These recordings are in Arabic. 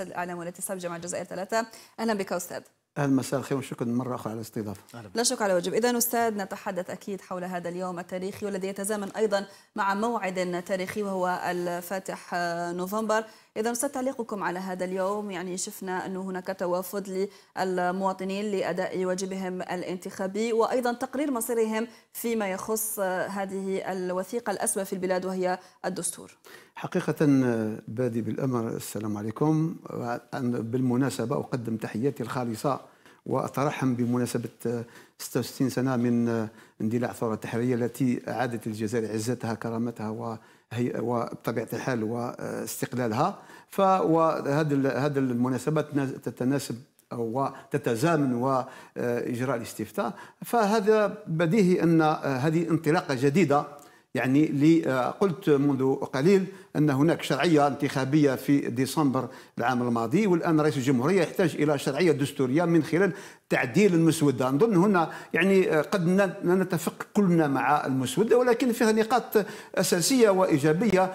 استاذ الاعلام والتي ساب جامعه الجزائر ثلاثه اهلا بك استاذ اهلا مساء الخير وشكرا مره اخرى على الاستضافه. لا شك على وجب اذا استاذ نتحدث اكيد حول هذا اليوم التاريخي والذي يتزامن ايضا مع موعد تاريخي وهو الفاتح نوفمبر، إذا استاذ تعليقكم على هذا اليوم يعني شفنا أنه هناك توافد للمواطنين لأداء واجبهم الانتخابي وأيضا تقرير مصيرهم فيما يخص هذه الوثيقة الأسمى في البلاد وهي الدستور حقيقة بادي بالأمر السلام عليكم بالمناسبة أقدم تحياتي الخالصة وأترحم بمناسبة 66 سنة من اندلاع الثورة التحريرية التي أعادت الجزائر عزتها كرامتها و هي وبطبيعه الحال واستقلالها آه، فهذه هذه المناسبات تتناسب وتتزامن واجراء آه، الاستفتاء فهذا بديهي ان آه، هذه انطلاقه جديده يعني لي قلت منذ قليل ان هناك شرعيه انتخابيه في ديسمبر العام الماضي والان رئيس الجمهوريه يحتاج الى شرعيه دستوريه من خلال تعديل المسودة نظن هنا يعني قد نتفق كلنا مع المسودة ولكن فيها نقاط أساسية وإيجابية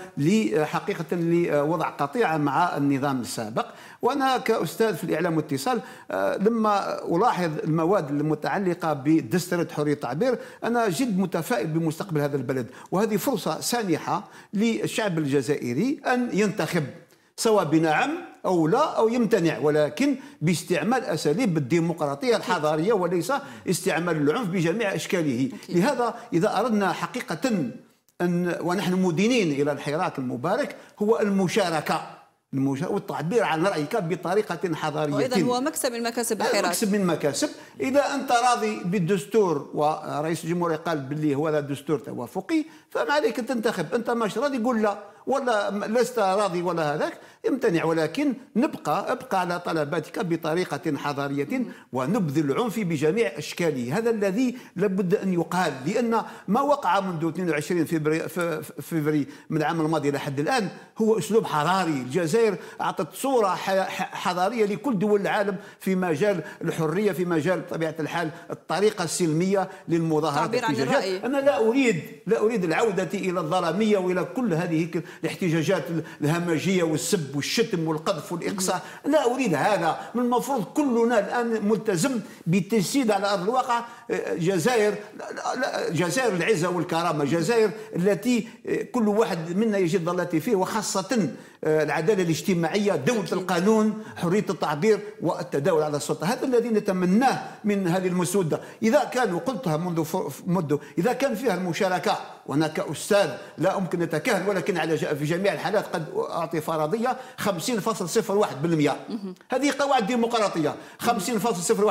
حقيقة لوضع قطيعة مع النظام السابق وأنا كأستاذ في الإعلام والاتصال آه، لما ألاحظ المواد المتعلقة بدستورة حرية التعبير أنا جد متفائل بمستقبل هذا البلد وهذه فرصة سانحة للشعب الجزائري أن ينتخب سواء بنعم أو لا أو يمتنع ولكن باستعمال أساليب الديمقراطية الحضارية وليس استعمال العنف بجميع أشكاله لهذا إذا أردنا حقيقة أن ونحن مدينين إلى الحراك المبارك هو المشاركة والتعبير عن رايك بطريقه حضاريه وايضا هو مكسب من مكاسب الحراك مكسب من مكاسب اذا انت راضي بالدستور ورئيس الجمهوريه قال باللي هو هذا دستور توافقي فما عليك تنتخب انت ماش راضي قول لا ولا لست راضي ولا هذاك امتنع ولكن نبقى ابقى على طلباتك بطريقه حضاريه ونبذل العنف بجميع اشكاله هذا الذي لابد ان يقال لان ما وقع منذ 22 فبراير فبري من العام الماضي لحد الان هو اسلوب حراري الجزائر اعطت صوره حضاريه لكل دول العالم في مجال الحريه في مجال بطبيعه الحال الطريقه السلميه للمظاهرات في الجزائر انا لا اريد لا اريد العوده الى الظلاميه والى كل هذه الاحتجاجات الهمجيه والسب والشتم والقذف والاقصاء لا اريد هذا من المفروض كلنا الان ملتزم بالتجسيد على ارض الواقع جزائر جزائر العزه والكرامه جزائر التي كل واحد منا يجد ضلاته فيه وخاصه آه، العدالة الاجتماعية دولة القانون حرية التعبير والتداول على السلطة هذا الذي نتمناه من هذه المسودة إذا كان وقلتها منذ مدة إذا كان فيها المشاركة وأنا كأستاذ لا أمكن أتكهن ولكن على في جميع الحالات قد أعطي فرضية 50.01% هذه قواعد ديمقراطية 50.01%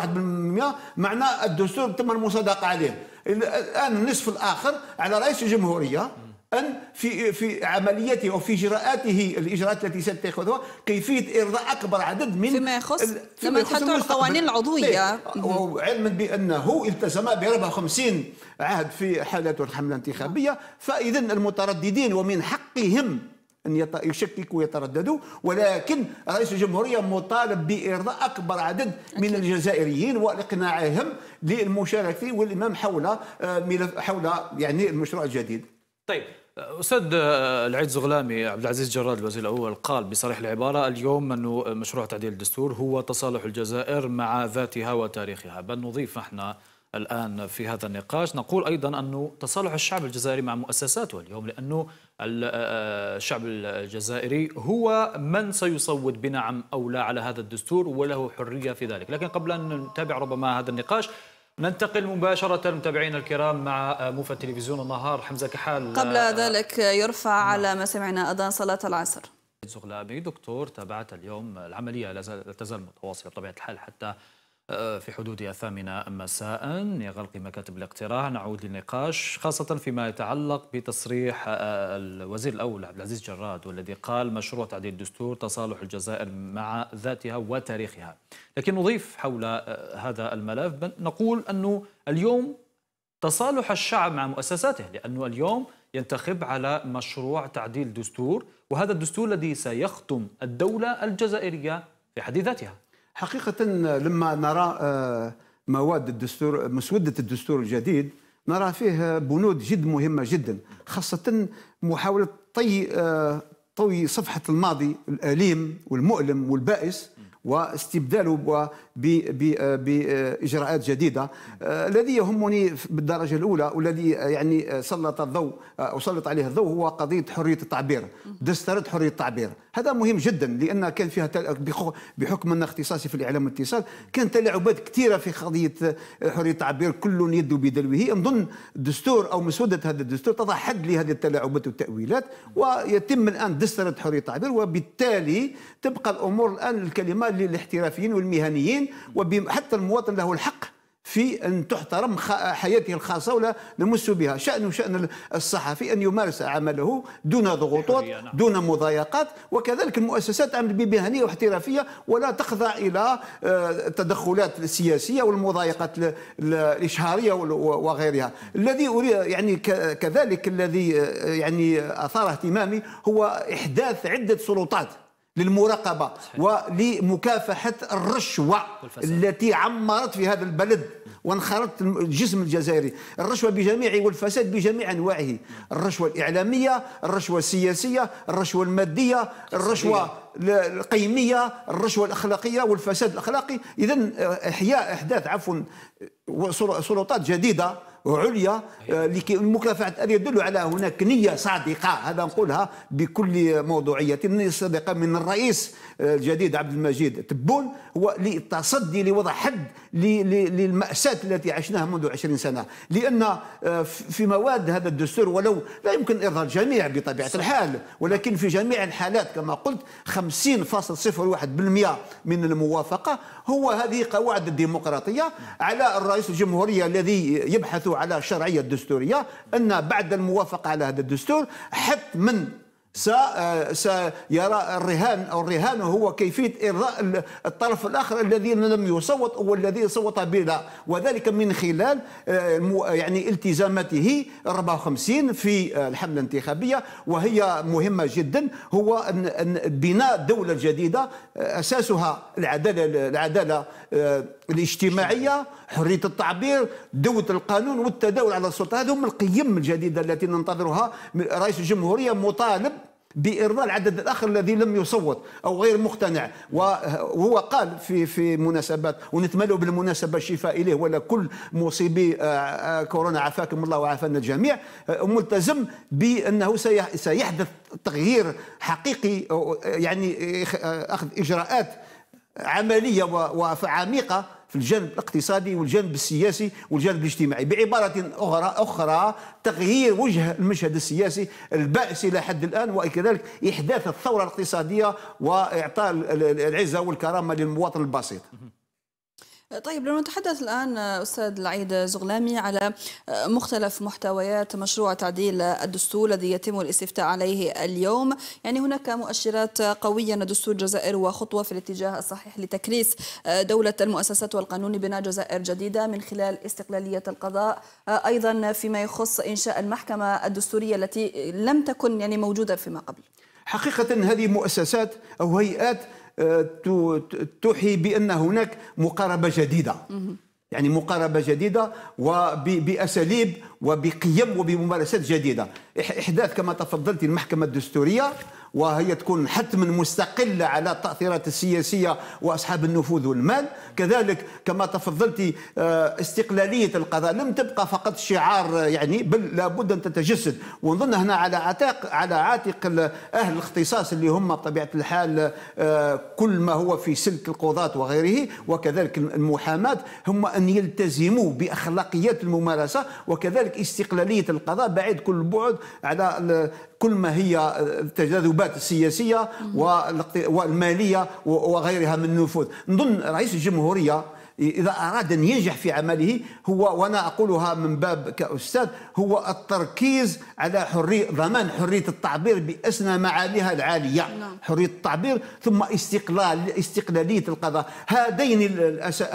معنى الدستور تم المصادقة عليه الآن النصف الآخر على رئيس الجمهورية ان في في عمليته وفي اجراءاته الاجراءات التي ستتخذها كيفيه ارضاء اكبر عدد من فيما يخص فيما يخص القوانين العضويه وعلما إيه، بانه التزم ب 54 عهد في حالته الحمله الانتخابيه فاذا المترددين ومن حقهم ان يشككوا ويترددوا ولكن رئيس الجمهوريه مطالب بارضاء اكبر عدد من أكيد. الجزائريين واقناعهم للمشاركه والامام حول آه، ملف حول يعني المشروع الجديد. طيب استاذ آه، العيد زغلامي عبد العزيز جراد الوزير الاول قال بصريح العباره اليوم انه مشروع تعديل الدستور هو تصالح الجزائر مع ذاتها وتاريخها بل نضيف احنا الان في هذا النقاش نقول ايضا انه تصالح الشعب الجزائري مع مؤسساته اليوم لانه آه، الشعب الجزائري هو من سيصوت بنعم او لا على هذا الدستور وله حريه في ذلك لكن قبل ان نتابع ربما هذا النقاش ننتقل مباشرة متابعينا الكرام مع آه، موفى تلفزيون النهار حمزة كحال قبل آه، ذلك يرفع نعم. على ما سمعنا أذان صلاة العصر زغلابي دكتور تابعت اليوم العملية لا تزال متواصلة بطبيعة الحال حتى آه، في حدود الثامنة مساء لغلق مكاتب الاقتراع نعود للنقاش خاصة فيما يتعلق بتصريح آه، الوزير الأول عبد العزيز جراد والذي قال مشروع تعديل الدستور تصالح الجزائر مع ذاتها وتاريخها لكن نضيف حول آه، هذا الملف نقول أنه اليوم تصالح الشعب مع مؤسساته لأنه اليوم ينتخب على مشروع تعديل دستور وهذا الدستور الذي سيخدم الدولة الجزائرية في حد ذاتها حقيقة لما نرى آه، مواد الدستور مسودة الدستور الجديد نرى فيه بنود جد مهمة جدا خاصة محاولة طي آه، طوي صفحة الماضي الأليم والمؤلم والبائس واستبداله باجراءات جديده آه، الذي يهمني بالدرجه الاولى والذي آه، يعني آه، سلط الضوء اسلط عليه الضوء هو قضيه حريه التعبير دسترد حريه التعبير هذا مهم جدا لان كان فيها بحكم ان اختصاصي في الاعلام والاتصال كان تلاعبات كثيره في قضيه حريه التعبير كل يد بدلوه نظن الدستور او مسوده هذا الدستور تضع حد لهذه التلاعبات والتاويلات ويتم الان دسترد حريه التعبير وبالتالي تبقى الامور الان الكلمه للاحترافيين والمهنيين وحتى المواطن له الحق في ان تحترم حياته الخاصه ولا نمس بها شان شان الصحفي ان يمارس عمله دون ضغوطات نعم. دون مضايقات وكذلك المؤسسات تعمل بمهنيه واحترافيه ولا تخضع الى التدخلات آه، السياسيه والمضايقات الاشهاريه وغيرها الذي يعني كذلك الذي آه، يعني اثار اهتمامي هو احداث عده سلطات للمراقبة ولمكافحة الرشوة التي عمرت في هذا البلد وانخرطت الجسم الجزائري الرشوة بجميع والفساد بجميع أنواعه الرشوة الإعلامية الرشوة السياسية الرشوة المادية الرشوة القيمية الرشوة الأخلاقية والفساد الأخلاقي إذا آه، إحياء أحداث عفوا آه، سلطات جديدة عليا آه، لكي المكافحة هذا يدل على هناك نيه صادقه هذا نقولها بكل موضوعيه نية صادقة من الرئيس آه، الجديد عبد المجيد تبون هو للتصدي لوضع حد للماساه التي عشناها منذ 20 سنه لان آه، في مواد هذا الدستور ولو لا يمكن ارضاء الجميع بطبيعه الحال ولكن في جميع الحالات كما قلت 50.01% من الموافقه هو هذه قواعد الديمقراطيه نعم. على الرئيس الجمهوريه الذي يبحث على شرعيه دستوريه ان بعد الموافقه على هذا الدستور من سيرى آه، الرهان أو الرهان هو كيفية إرضاء الطرف الآخر الذي لم يصوت أو الذي صوت بلا وذلك من خلال آه، يعني التزاماته 54 في آه، الحملة الانتخابية وهي مهمة جدا هو أن بناء الدولة الجديدة أساسها العدالة العدالة الاجتماعية حرية التعبير دولة القانون والتداول على السلطة هذه هم القيم الجديدة التي ننتظرها رئيس الجمهورية مطالب بإرضاء العدد الآخر الذي لم يصوت أو غير مقتنع وهو قال في في مناسبات ونتمنى بالمناسبة الشفاء إليه ولا كل مصيبي آه، آه، كورونا عافاكم الله وعافانا الجميع آه، ملتزم بأنه سيحدث تغيير حقيقي يعني أخذ إجراءات عملية وعميقة في الجانب الاقتصادي والجانب السياسي والجانب الاجتماعي بعبارة أخرى أخرى تغيير وجه المشهد السياسي البائس إلى حد الآن وكذلك إحداث الثورة الاقتصادية وإعطاء العزة والكرامة للمواطن البسيط طيب لو نتحدث الآن أستاذ العيد زغلامي على آه، مختلف محتويات مشروع تعديل الدستور الذي يتم الاستفتاء عليه اليوم يعني هناك مؤشرات قوية أن دستور الجزائر وخطوة في الاتجاه الصحيح لتكريس آه، دولة المؤسسات والقانون بناء جزائر جديدة من خلال استقلالية القضاء آه، أيضا فيما يخص إنشاء المحكمة الدستورية التي لم تكن يعني موجودة فيما قبل حقيقة هذه مؤسسات أو هيئات توحي بأن هناك مقاربة جديدة يعني مقاربة جديدة وبأساليب وبقيم وبممارسات جديدة إحداث كما تفضلت المحكمة الدستورية وهي تكون حتما مستقلة على التأثيرات السياسية وأصحاب النفوذ والمال كذلك كما تفضلت آه، استقلالية القضاء لم تبقى فقط شعار آه، يعني بل لابد أن تتجسد ونظن هنا على عتاق على عاتق أهل الاختصاص اللي هم بطبيعة الحال آه، كل ما هو في سلك القضاة وغيره وكذلك المحاماة هم أن يلتزموا بأخلاقيات الممارسة وكذلك استقلالية القضاء بعيد كل البعد على كل ما هي التجاذبات آه، السياسيه والماليه وغيرها من النفوذ نظن رئيس الجمهوريه اذا اراد ان ينجح في عمله هو وانا اقولها من باب كاستاذ هو التركيز على حريه ضمان حريه التعبير باسنى معانيها العاليه نعم. حريه التعبير ثم استقلال استقلاليه القضاء هذين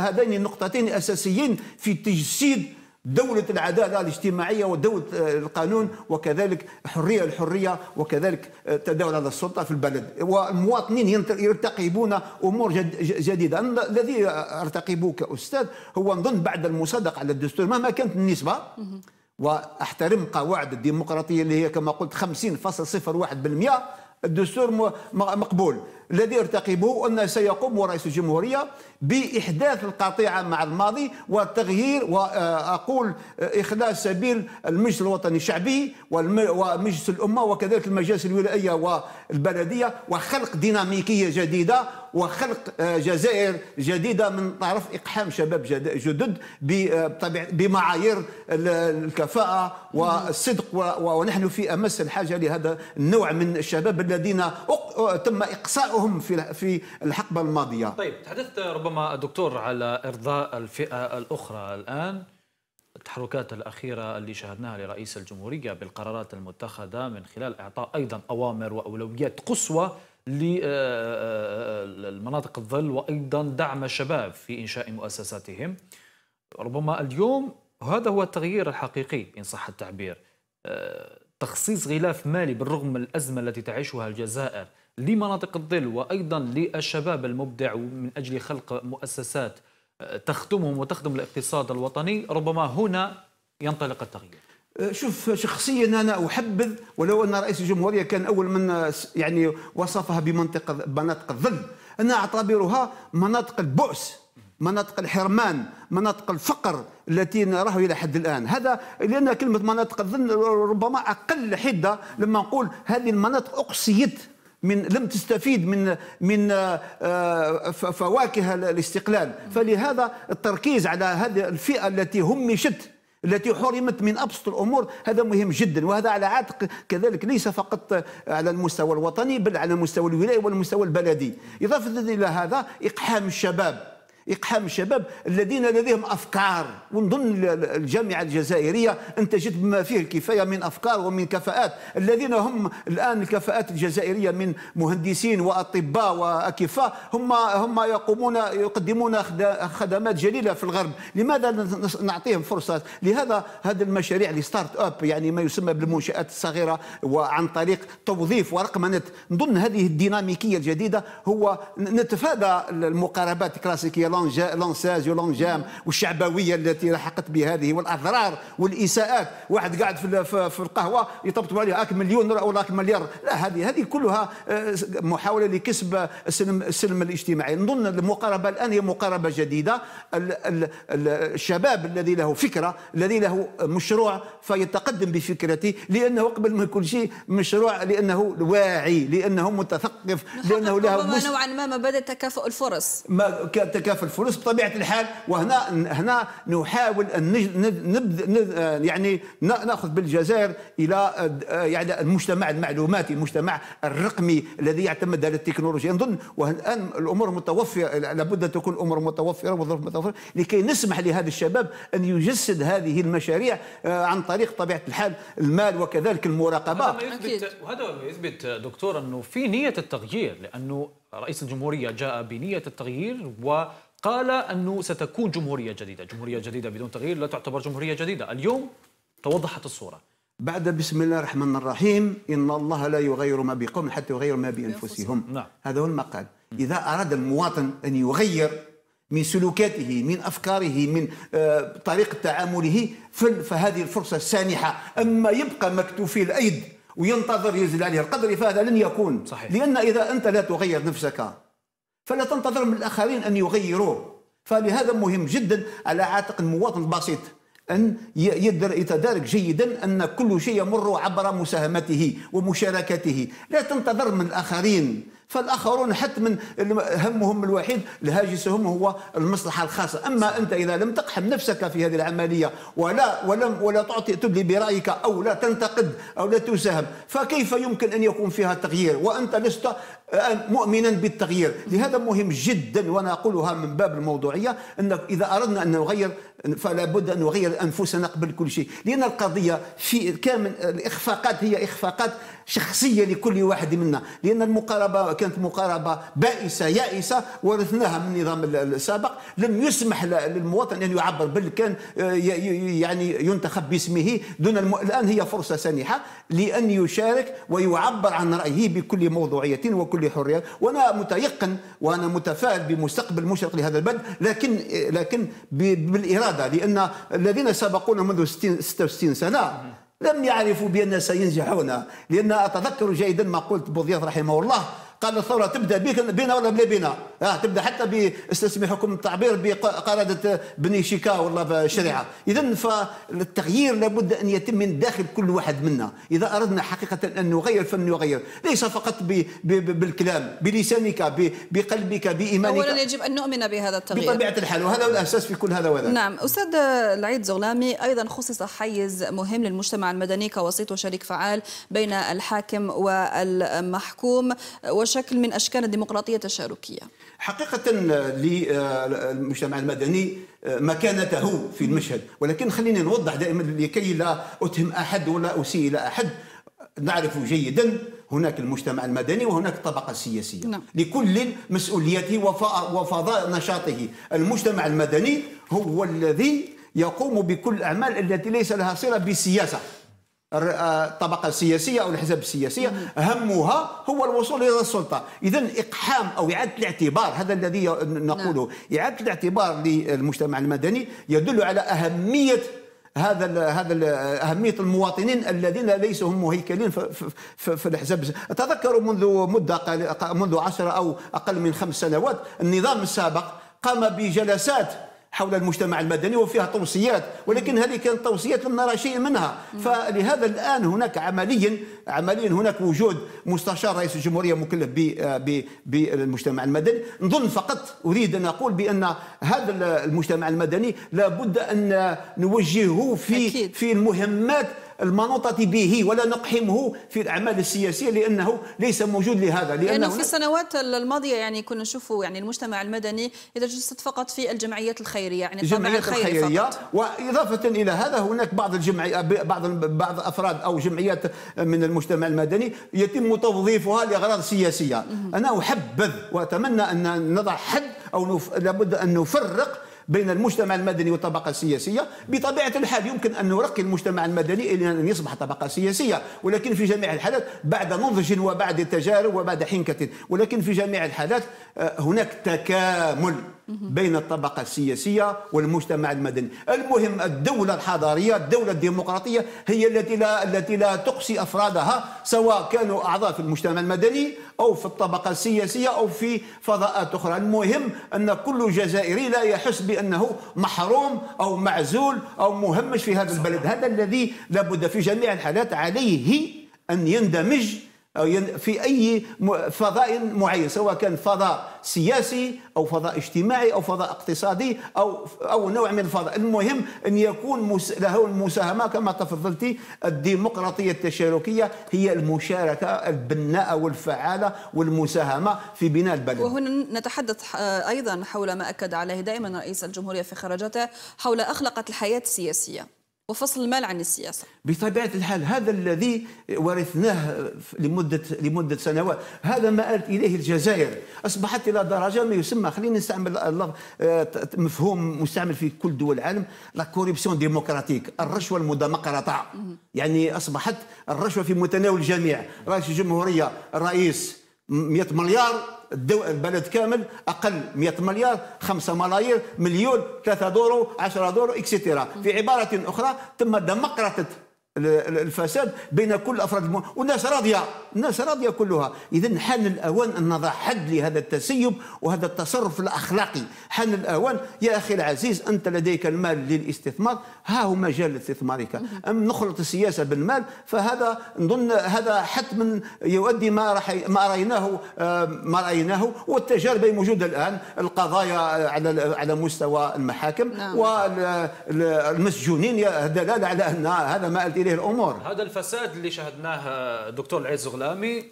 هذين النقطتين الاساسيين في تجسيد دولة العدالة الاجتماعية ودولة آه، القانون وكذلك حرية الحرية وكذلك آه، تداول على السلطة في البلد والمواطنين يرتقبون أمور جديدة الذي أرتقبه كأستاذ هو نظن بعد المصادقة على الدستور مهما كانت النسبة واحترم قواعد الديمقراطية اللي هي كما قلت 50.01% الدستور مقبول الذي ارتقبه أن سيقوم رئيس الجمهورية بإحداث القطيعة مع الماضي وتغيير وأقول آه، إخلاء سبيل المجلس الوطني الشعبي ومجلس الأمة وكذلك المجالس الولائية والبلدية وخلق ديناميكية جديدة وخلق آه، جزائر جديدة من طرف إقحام شباب جدد آه، بمعايير الكفاءة والصدق ونحن في أمس الحاجة لهذا النوع من الشباب الذين تم إقصاؤهم أدائهم في في الحقبة الماضية طيب تحدثت ربما دكتور على إرضاء الفئة الأخرى الآن التحركات الأخيرة اللي شاهدناها لرئيس الجمهورية بالقرارات المتخذة من خلال إعطاء أيضا أوامر وأولويات قصوى للمناطق آه، آه، الظل وأيضا دعم الشباب في إنشاء مؤسساتهم ربما اليوم هذا هو التغيير الحقيقي إن صح التعبير آه، تخصيص غلاف مالي بالرغم من الأزمة التي تعيشها الجزائر لمناطق الظل وايضا للشباب المبدع من اجل خلق مؤسسات آه، تخدمهم وتخدم الاقتصاد الوطني ربما هنا ينطلق التغيير آه، شوف شخصيا انا احبذ ولو ان رئيس الجمهوريه كان اول من آه، يعني وصفها بمنطقه مناطق الظل انا اعتبرها مناطق البؤس مناطق الحرمان مناطق الفقر التي نراه الى حد الان هذا لان كلمه مناطق الظل ربما اقل حده لما نقول هذه المناطق اقصيت من لم تستفيد من من آه، فواكه الاستقلال فلهذا التركيز على هذه الفئه التي همشت التي حرمت من ابسط الامور هذا مهم جدا وهذا على عاتق كذلك ليس فقط على المستوى الوطني بل على مستوى الولايه والمستوى البلدي اضافه الى هذا اقحام الشباب إقحام الشباب الذين لديهم أفكار ونظن الجامعة الجزائرية أنتجت بما فيه الكفاية من أفكار ومن كفاءات الذين هم الآن الكفاءات الجزائرية من مهندسين وأطباء وأكفاء هم هم يقومون يقدمون خدمات جليلة في الغرب لماذا نعطيهم فرصة لهذا هذه المشاريع الستارت اب يعني ما يسمى بالمنشآت الصغيرة وعن طريق توظيف ورقمنة نظن هذه الديناميكية الجديدة هو نتفادى المقاربات الكلاسيكية لانساج ولانجام والشعبويه التي لحقت بهذه والاضرار والاساءات واحد قاعد في, في القهوه يطبطب عليه اك مليون ولا اك مليار لا هذه هذه كلها آه، محاوله لكسب السلم, السلم الاجتماعي نظن المقاربه الان هي مقاربه جديده الشباب الذي له فكره الذي له مشروع فيتقدم بفكرته لانه قبل ما كل شيء مشروع لانه واعي لانه متثقف لانه له ربما نوعا ما ما بدا تكافؤ الفرص ما تكافؤ الفلوس بطبيعه الحال وهنا هنا نحاول ان نبدا آه، يعني ناخذ بالجزائر الى آه، آه، يعني المجتمع المعلوماتي المجتمع الرقمي الذي يعتمد على التكنولوجيا نظن والان الامور متوفره لابد ان تكون الامور متوفره والظروف متوفره لكي نسمح لهذا الشباب ان يجسد هذه المشاريع عن طريق طبيعه الحال المال وكذلك المراقبه هذا ما يثبت وهذا ما يثبت دكتور انه في نيه التغيير لانه رئيس الجمهوريه جاء بنيه التغيير و قال أنه ستكون جمهورية جديدة جمهورية جديدة بدون تغيير لا تعتبر جمهورية جديدة اليوم توضحت الصورة بعد بسم الله الرحمن الرحيم إن الله لا يغير ما بقوم حتى يغير ما بأنفسهم نعم. هذا هو المقال إذا أراد المواطن أن يغير من سلوكاته من أفكاره من آه، طريقة تعامله فهذه الفرصة السانحة أما يبقى مكتوفي الأيد وينتظر ينزل عليه القدر فهذا لن يكون صحيح. لأن إذا أنت لا تغير نفسك فلا تنتظر من الآخرين أن يغيروه فلهذا مهم جدا على عاتق المواطن البسيط أن يتدارك جيدا أن كل شيء يمر عبر مساهمته ومشاركته لا تنتظر من الآخرين فالآخرون حتما همهم الوحيد الهاجسهم هو المصلحة الخاصة أما أنت إذا لم تقحم نفسك في هذه العملية ولا ولم ولا تعطي تدلي برأيك أو لا تنتقد أو لا تساهم فكيف يمكن أن يكون فيها تغيير وأنت لست مؤمنا بالتغيير لهذا مهم جدا وانا اقولها من باب الموضوعيه ان اذا اردنا ان نغير فلا بد ان نغير انفسنا قبل كل شيء لان القضيه في كامل الاخفاقات هي اخفاقات شخصيه لكل واحد منا لان المقاربه كانت مقاربه بائسه يائسه ورثناها من النظام السابق لم يسمح للمواطن ان يعبر بل كان آه، يعني ينتخب باسمه دون الم... الان هي فرصه سانحه لان يشارك ويعبر عن رايه بكل موضوعيه وكل بكل حريه وانا متيقن وانا متفائل بمستقبل مشرق لهذا البلد لكن لكن بالاراده لان الذين سبقونا منذ 66 سنه لم يعرفوا بان سينجحون لان اتذكر جيدا ما قلت بوضياف رحمه الله قال الثوره تبدا بنا ولا بلا بنا اه تبدا حتى باستسمي حكم التعبير بقرادة بني شيكا ولا شريعه اذا فالتغيير لابد ان يتم من داخل كل واحد منا اذا اردنا حقيقه ان نغير فلنغير ليس فقط ب ب بالكلام بلسانك بي بقلبك بايمانك اولا يجب ان نؤمن بهذا التغيير بطبيعه الحال وهذا هو الاساس في كل هذا وذاك نعم استاذ العيد زغلامي ايضا خصص حيز مهم للمجتمع المدني كوسيط وشريك فعال بين الحاكم والمحكوم وشكل من اشكال الديمقراطيه التشاركيه حقيقة للمجتمع المدني آه، مكانته في المشهد ولكن خليني نوضح دائما لكي لا أتهم أحد ولا أسيء إلى أحد نعرف جيدا هناك المجتمع المدني وهناك الطبقة السياسية نعم. لكل مسؤوليته وفضاء نشاطه المجتمع المدني هو الذي يقوم بكل الأعمال التي ليس لها صلة بالسياسة الطبقة آه، السياسية أو الأحزاب السياسية همها هو الوصول إلى السلطة إذا إقحام أو إعادة الاعتبار هذا الذي نقوله نعم. إعادة الاعتبار للمجتمع المدني يدل على أهمية هذا الـ هذا الـ اهميه المواطنين الذين ليسوا هم مهيكلين في, في, في الاحزاب تذكروا منذ مده منذ عشر او اقل من خمس سنوات النظام السابق قام بجلسات حول المجتمع المدني وفيها توصيات ولكن هذه كانت توصيات لم نرى شيء منها فلهذا الان هناك عمليا عمليا هناك وجود مستشار رئيس الجمهوريه مكلف بالمجتمع المدني نظن فقط اريد ان اقول بان هذا المجتمع المدني لابد ان نوجهه في أكيد. في المهمات المنوطة به ولا نقحمه في الأعمال السياسية لأنه ليس موجود لهذا يعني لأنه يعني في السنوات الماضية يعني كنا نشوفوا يعني المجتمع المدني يتجسد فقط في الجمعيات الخيرية يعني الجمعيات الخيرية فقط. وإضافة إلى هذا هناك بعض الجمعي بعض بعض أفراد أو جمعيات من المجتمع المدني يتم توظيفها لأغراض سياسية أنا أحبذ وأتمنى أن نضع حد أو لابد أن نفرق بين المجتمع المدني والطبقة السياسية بطبيعة الحال يمكن أن نرقي المجتمع المدني إلى أن يصبح طبقة سياسية ولكن في جميع الحالات بعد نضج وبعد تجارب وبعد حنكة ولكن في جميع الحالات آه، هناك تكامل بين الطبقة السياسية والمجتمع المدني المهم الدولة الحضارية الدولة الديمقراطية هي التي لا, التي لا تقصي أفرادها سواء كانوا أعضاء في المجتمع المدني أو في الطبقة السياسية أو في فضاءات أخرى المهم أن كل جزائري لا يحس بأنه محروم أو معزول أو مهمش في هذا البلد هذا الذي لابد في جميع الحالات عليه أن يندمج في أي فضاء معين سواء كان فضاء سياسي أو فضاء اجتماعي أو فضاء اقتصادي أو أو نوع من الفضاء المهم أن يكون له المساهمة كما تفضلتي الديمقراطية التشاركية هي المشاركة البناءة والفعالة والمساهمة في بناء البلد وهنا نتحدث أيضا حول ما أكد عليه دائما رئيس الجمهورية في خرجته حول أخلقت الحياة السياسية وفصل المال عن السياسة بطبيعة الحال هذا الذي ورثناه لمدة لمدة سنوات هذا ما آلت إليه الجزائر أصبحت إلى درجة ما يسمى خلينا نستعمل آه، مفهوم مستعمل في كل دول العالم لا كوربسيون ديموقراطيك الرشوة المدمقرطة يعني أصبحت الرشوة في متناول الجميع رئيس الجمهورية الرئيس 100 مليار الدو... البلد كامل اقل 100 مليار 5 ملايير مليون 3 دورو 10 دورو اكسيتيرا في عباره اخرى تم دمقرطه الفساد بين كل افراد المو... والناس راضيه الناس راضيه كلها اذا حان الاوان ان نضع حد لهذا التسيب وهذا التصرف الاخلاقي حان الاوان يا اخي العزيز انت لديك المال للاستثمار ها هو مجال استثمارك ام نخلط السياسه بالمال فهذا نظن هذا حتما يؤدي ما رح ما رايناه ما رايناه والتجارب موجوده الان القضايا على على مستوى المحاكم نعم. والمسجونين دلاله على ان هذا ما إليه الأمور هذا الفساد اللي شهدناه دكتور العز غلامي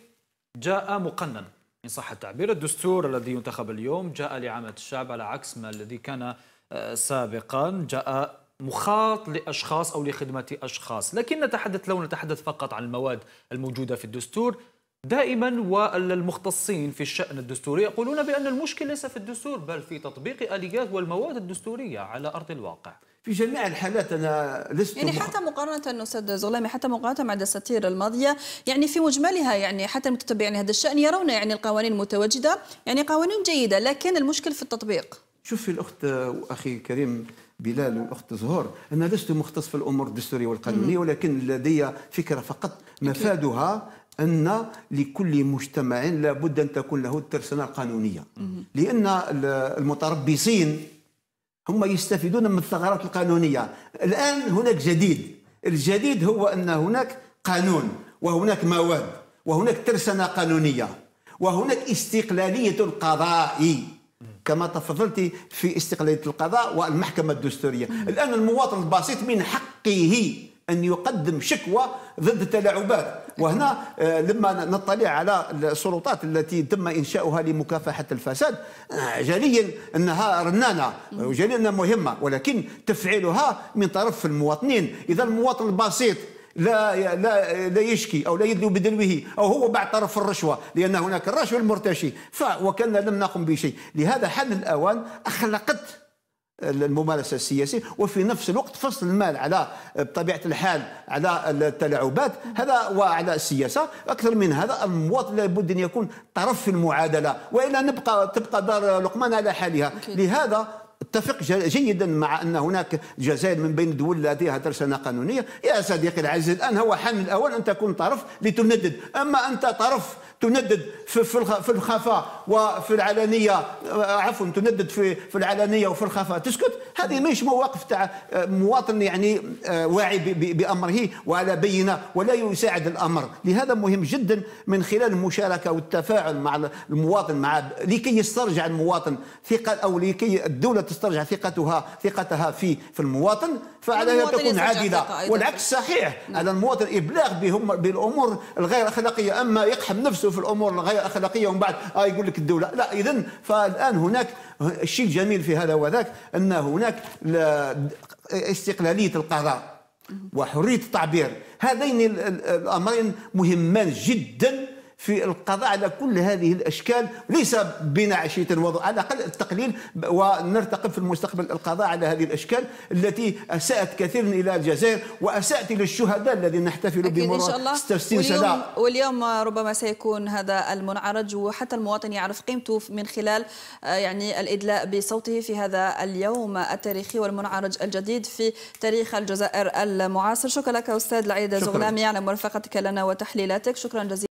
جاء مقنن إن صح التعبير الدستور الذي ينتخب اليوم جاء لعامة الشعب على عكس ما الذي كان آه، سابقا جاء مخاط لأشخاص أو لخدمة أشخاص لكن نتحدث لو نتحدث فقط عن المواد الموجودة في الدستور دائما والمختصين في الشأن الدستوري يقولون بأن المشكل ليس في الدستور بل في تطبيق آليات والمواد الدستورية على أرض الواقع في جميع الحالات انا لست يعني حتى مقارنه استاذ زلامي حتى مقارنه مع الدساتير الماضيه يعني في مجملها يعني حتى المتتبعين هذا الشان يرون يعني القوانين المتواجده يعني قوانين جيده لكن المشكل في التطبيق شوفي الاخت واخي كريم بلال والاخت زهور انا لست مختص في الامور الدستوريه والقانونيه ولكن لدي فكره فقط مفادها ان لكل مجتمع لابد ان تكون له الترسانه القانونيه لان المتربصين هم يستفيدون من الثغرات القانونيه الان هناك جديد الجديد هو ان هناك قانون وهناك مواد وهناك ترسنة قانونيه وهناك استقلاليه القضاء كما تفضلت في استقلاليه القضاء والمحكمه الدستوريه الان المواطن البسيط من حقه أن يقدم شكوى ضد التلاعبات وهنا آه، لما نطلع على السلطات التي تم إنشاؤها لمكافحة الفساد آه، جليا أنها رنانة وجليا آه، أنها مهمة ولكن تفعيلها من طرف المواطنين إذا المواطن البسيط لا لا لا يشكي او لا يدلو بدلوه او هو بعد طرف الرشوه لان هناك الرشوه المرتشي وكان لم نقم بشيء لهذا حان الاوان اخلقت الممارسه السياسيه وفي نفس الوقت فصل المال على بطبيعه الحال على التلاعبات هذا وعلى السياسه اكثر من هذا المواطن لابد ان يكون طرف في المعادله والا نبقى تبقى دار لقمان على حالها لهذا اتفق جيدا مع ان هناك الجزائر من بين الدول لديها ترسانه قانونيه يا صديقي العزيز الان هو حان الاول ان تكون طرف لتندد اما انت طرف تندد في في الخفاء وفي العلانيه آه، عفوا تندد في في العلانيه وفي الخفاء تسكت هذه ماهيش مواقف تاع آه، مواطن يعني آه، واعي بامره وعلى بينه ولا يساعد الامر لهذا مهم جدا من خلال المشاركه والتفاعل مع المواطن مع لكي يسترجع المواطن ثقه او لكي الدوله تسترجع ثقتها ثقتها في في المواطن فعليها تكون عادله والعكس صحيح نعم. على المواطن ابلاغ بهم بالامور الغير اخلاقيه اما يقحم نفسه في الامور الغير اخلاقيه ومن بعد آه يقول لك الدوله لا اذا فالان هناك الشيء آه، الجميل في هذا وذاك ان هناك هناك استقلاليه القضاء وحريه التعبير هذين الامرين مهمان جدا في القضاء على كل هذه الاشكال ليس بنا عشيه الوضع على الاقل التقليل ونرتقب في المستقبل القضاء على هذه الاشكال التي اساءت كثيرا الى الجزائر واساءت الى الشهداء الذين نحتفل بمرور 66 سنه واليوم ربما سيكون هذا المنعرج وحتى المواطن يعرف قيمته من خلال آه، يعني الادلاء بصوته في هذا اليوم التاريخي والمنعرج الجديد في تاريخ الجزائر المعاصر شكرا لك استاذ العيد زغلامي على مرافقتك لنا وتحليلاتك شكرا جزيلا